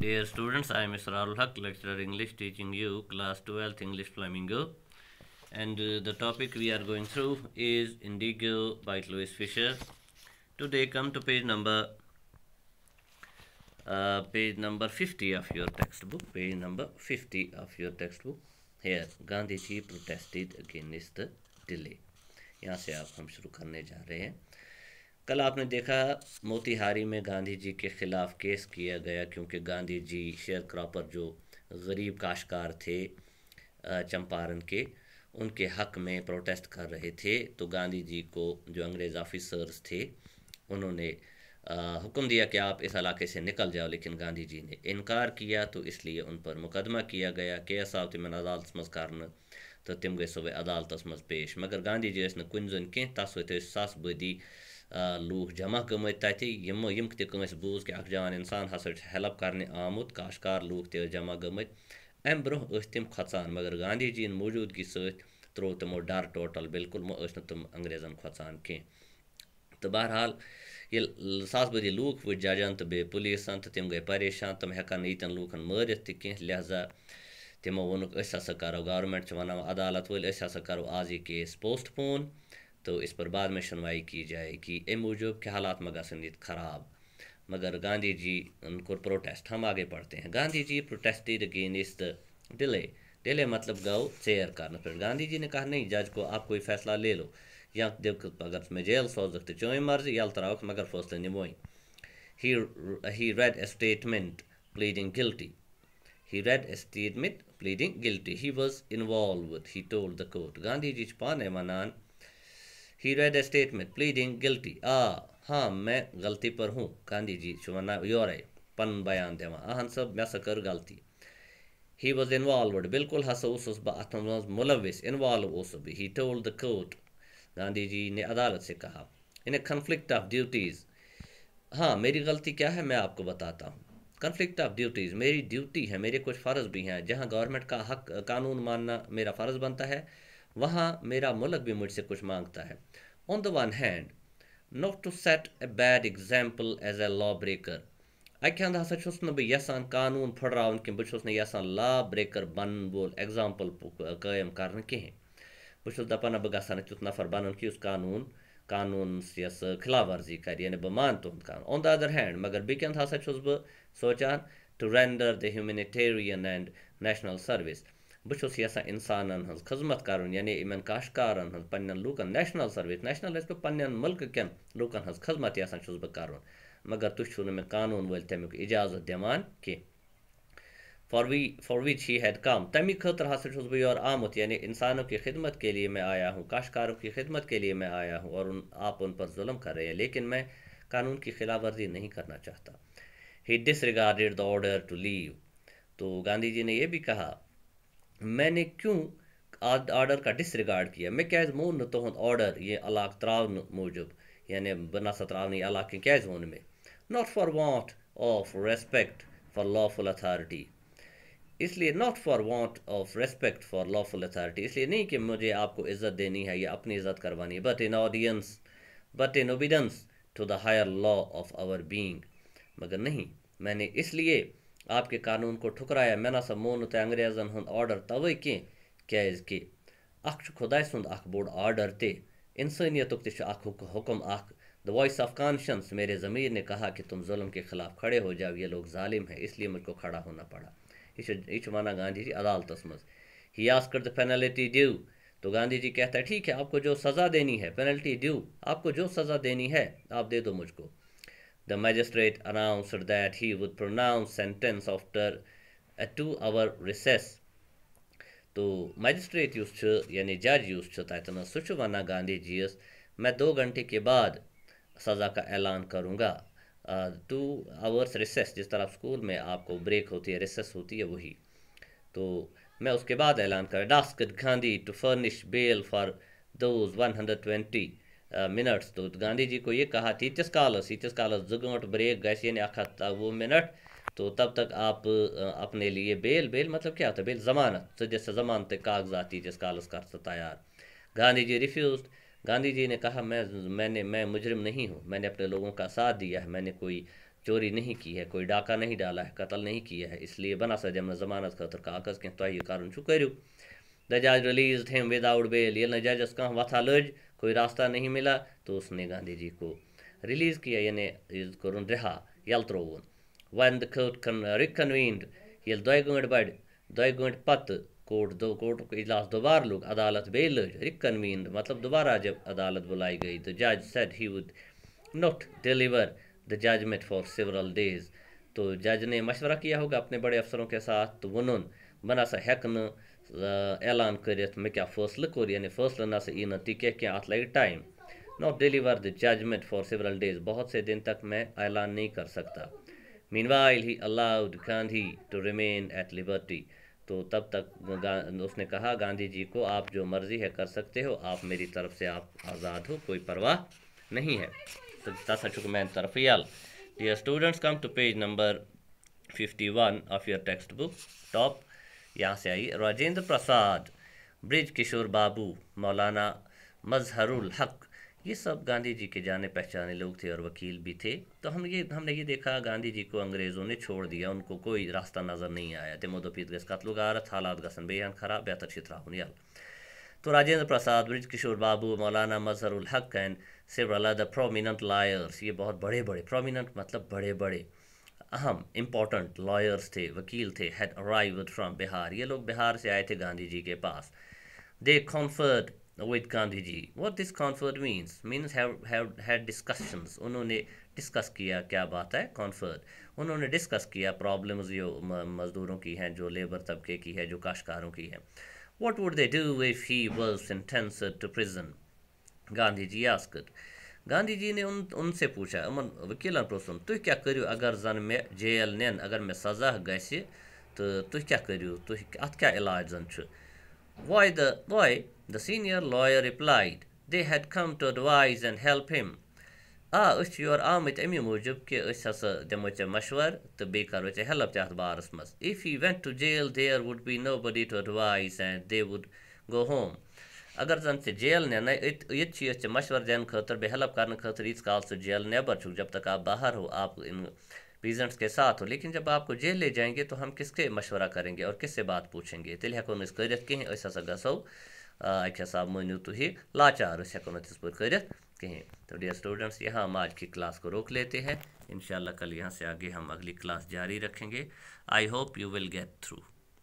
Dear students, I am Mr. Haq, lecturer English, teaching you class 12th English Flamingo. And uh, the topic we are going through is Indigo by Louis Fisher. Today come to page number uh, page number 50 of your textbook. Page number 50 of your textbook. Here, Gandhi ji protested against the delay. यहाँ से आप हम शुरू करने जा रहे हैं कल आपने देखा मोतिहारी में गांधी जी के ख़िलाफ़ केस किया गया क्योंकि गांधी जी शेयर क्रॉपर जो गरीब काशकार थे चंपारण के उनके हक में प्रोटेस्ट कर रहे थे तो गांधी जी को जो अंग्रेज़ ऑफिसर्स थे उन्होंने हुक्म दिया कि आप इस इलाके से निकल जाओ लेकिन गांधी जी ने इनकार किया तो इसलिए उन पर मुकदमा किया गया के एस आव तिमन अदालत मज कर तो तुम गए सुबह अदालत मज पेश मगर गांधी जी कुछ जन कह तस्वीर वत सास बदी लूख जमा गम तत यम यम बूज कि जान इंसान हसा हेल्प कर आमुत काशकार लूख ते जमा गम अम ब्रोह तम खोचान मगर गांधी जी मौजूदगी सो तमो डर टोटल बिल्कुल मो तम अंग्रेजन खोचान कह तो बहरहाल ये सास बदी लूख वो जजन तो बे पुलिसन तो तम गई परेशान तम हन यन लूकन मारित त कह लिहाजा तमो वोनुक हसा करो गवर्नमेंट वन अदालत वल हसा करो आज यह केस पोस्टपोन तो इस पर बाद में सुनवाई की जाए कि ए मूजब के हालात मगासनीत ख़राब मगर गांधी जी उनको प्रोटेस्ट हम आगे पढ़ते हैं Gandhi ji protested against delay delay मतलब गौ चेयर करना फिर गांधी जी ने कहा नहीं जज को आप कोई फैसला ले लो या देव अगर मैं जेल सोजक तो चोन मर्जी यल तरह मगर फैसले निभोई ही he read a statement pleading guilty he read a pleading guilty he He was he He told the court. Gandhi ji paane he read a statement pleading guilty आ हाँ मैं गलती पर हूँ गांधी जी शुमना योर है पन बयान दिवान अहन सब मे सा कर गलती ही वॉज involved. बिल्कुल ہسا उस بہ اتھ مز ملوث انوالو اوس بہ He गांधी जी ने अदालत से कहा in a conflict of duties हाँ मेरी गलती क्या है मैं आपको बताता हूँ कन्फ्लिक्ट ऑफ ड्यूटीज़ मेरी ड्यूटी है मेरे कुछ फ़र्ज़ भी हैं जहाँ गवर्नमेंट का हक कानून मानना मेरा फ़र्ज़ बनता है वहाँ मेरा मुलक भी मुझसे कुछ मांगता है on the one hand not to set a bad example as a law breaker अक हंद हाँ चुस ना यसान कानून फुटराउन कि बहुत यसान लॉ ब्रेकर बन वो एग्जाम्पल कायम कर कहें बहुत दपा ना बह गा तुत नफर बन कि कानून कानून यस खिलाफ वर्जी कर मान तुम तो कानून ऑन द हैंड मगर बेक हसा चुस सोचान to render the humanitarian and national service بہٕ چھُس یژھان اِنسانَن ہٕنٛز خٔزمَت کَرُن یعنی یِمَن کاشتکارَن ہٕنٛز پنٛنٮ۪ن لوٗکَن نیشنَل سٔروِس نیشنَل ٲسۍ بہٕ پنٛنٮ۪ن مٕلکہٕ کٮ۪ن لوٗکَن ہٕنٛز خٔزمَت یژھان چھُس بہٕ کَرُن مگر تُہۍ چھُو نہٕ مےٚ قانوٗن وٲلۍ تَمیُک اِجازت دِوان کینٛہہ for we for which he had come تَمی خٲطرٕ ہسا چھُس بہٕ یورٕ آمُت یعنی اِنسانوں کی خدمت کے لیے میں آیا ہوں کاشتکاروں کی خدمت کے لیے میں آیا ہوں اور ان آپ ان پر ظلم कर रहे हैं लेकिन मैं कानून की खिलाफ वर्जी नहीं करना चाहता he disregarded the order to leave तो गांधी जी ने यह भी कहा मैंने क्यों आर्डर का डिसरिगार्ड किया मैं क्या मोन तुद आर्डर ये अलाक त्रावन मूजब यानि बना सा ये अलाक क्या वोन मे not for want of respect for lawful authority इसलिए not for want of respect for lawful authority इसलिए नहीं कि मुझे आपको इज़्ज़त देनी है या अपनी इज़्ज़त करवानी है but in audience but in obedience to the higher law of our being मगर नहीं मैंने इसलिए आपके कानून को ठुकराया मे ना मोन ते अंग्रेज़न हूँ आर्डर तवे कह क्या कि खुदा सुंद बोड़ आर्डर ते इंसानियत तुक हुक्म द वॉइस ऑफ कॉन्शंस मेरे ज़मीर ने कहा कि तुम जुल्म के ख़िलाफ़ खड़े हो जाओ ये लोग जालिम हैं इसलिए मुझको खड़ा होना पड़ा यह माना गांधी जी अदालत मज ही आस कर द पेनल्टी ड्यू तो गांधी जी कहता है ठीक है आपको जो सज़ा देनी है पेनल्टी ड्यू आपको जो सज़ा देनी है आप दे दो मुझको The magistrate announced that he would pronounce sentence after a two-hour recess. तो मजिस्ट्रेट यूज यानी जज यूज तथा सह गांधी जीस मैं दो घंटे के बाद सज़ा का ऐलान करूँगा टू आवर्स रिसेस जिस तरह स्कूल में आपको ब्रेक होती है रिसेस होती है वही तो मैं उसके बाद ऐलान कर डास्क Gandhi to furnish bail for those twenty minutes तो गांधी जी को ये कहा تیٖتِس کالَس ییٖتِس کالَس زٕ گٲنٛٹہٕ برٛیک گژھِ یعنی اَکھ ہَتھ وُہ مِنَٹ تو تب लिए बेल बेल मतलब क्या होता है बेल जमानत तो जैसे जमानत ضمانتٕکۍ کاغذات تیٖتِس कर کر तैयार गांधी जी रिफ्यूज गांधी जी ने कहा मैं मैंने मैं मुजरिम नहीं हूँ मैंने अपने लोगों का साथ दिया है मैंने कोई चोरी नहीं की है कोई डाका नहीं डाला है कत्ल नहीं किया है इसलिए बना सद जमन जमानत खतर कागज कह तह यह कर करू द जज रिलीज हेम विदाउट बेल ये जजस कह वथा लज कोई रास्ता नहीं मिला तो उसने गांधी जी को रिलीज़ किया यानी कोरुन रिहा यल त्रोवन वन द ये दोए गंट बड़ दोए गंट पत कोर्ट दो कोर्ट को इजलास दोबार लोग अदालत बे लज रिकनवीन मतलब दोबारा जब अदालत बुलाई गई तो जज said he would not deliver the judgement for several days तो जज ने मशवरा किया होगा अपने बड़े अफसरों के साथ तो उन्होंने बना सा हैक ऐलान کرت مے क्या فیصلہ کور यानी فیصلہ ना سے این تی کہ ات لگے time not deliver the judgement for several days बहुत से दिन तक मैं ऐलान नहीं कर सकता meanwhile he allowed Gandhi to remain at liberty तो तब तक उसने कहा गांधी जी को आप जो मर्जी है कर सकते हो आप मेरी तरफ से आप आज़ाद हो कोई परवाह नहीं है तो दस मैं तरफियाल dear students come to page number fifty one of of text book top यहाँ से आई राजेंद्र प्रसाद ब्रिज किशोर बाबू मौलाना मजहरुल हक ये सब गांधी जी के जाने पहचाने लोग थे और वकील भी थे तो हम ये हमने ये देखा गांधी जी को अंग्रेज़ों ने छोड़ दिया उनको कोई रास्ता नज़र नहीं आया तेमोदो पीतगस गारत हालात गसन बेहन खराब बेहतर शितराहुनियाल तो राजेंद्र प्रसाद bridge Kishore Babu Maulana Mazharul Haq and several the prominent lawyers ये बहुत बड़े बड़े प्रोमिनंट मतलब बड़े बड़े अहम इम्पॉर्टेंट लॉयर्स थे वकील थे हैड अराइव्ड फ्राम बिहार ये लोग बिहार से आए थे गांधी जी के पास they conferred with Gandhi ji what this conferred means means had discussions उन्होंने डिस्कस किया क्या बात है कॉन्फर्ड उन्होंने डिस्कस किया प्रॉब्लम्स जो मज़दूरों की हैं जो लेबर तबके की है जो काशकारों की है what would they do if he was sentenced to prison Gandhi ji asked Gandhi ji ने उन उनसे पूछा उन वकीलन पुम तुम क्या करू अगर जन मे जेल नन अगर मे सजा ग तो तुम क्या करू तुम अत क्या इलाज जन why the why the senior lawyer replied they had come to advise and help him آ أسۍ چھِ یورٕ آمٕتۍ اَمی موٗجوٗب کہِ أسۍ ہسا دِمو ژےٚ مَشوَرٕ تہٕ بیٚیہِ کَرو ژےٚ ہیٚلٕپ تہِ اَتھ بارَس منٛز if you went to jail there would be nobody to advise and they would go home अगर जन ژے जेल نین یہ مشور دین خاطر بے حلب کرنے خاطر یس کال سہ جیل نیبر چھو جب تک आप باہر ہو के साथ हो लेकिन जब आपको जेल ले जाएंगे तो हम किसके मशवरा करेंगे और किससे बात पूछेंगे तेल हेको नस करत गो अक हसा हिसाब तु लाचार हेको नस पर करत कहीं तो डियर स्टूडेंट्स यहाँ हम आज की क्लास को रोक लेते हैं इन कल यहाँ से आगे हम अगली क्लास जारी रखेंगे I hope you will get through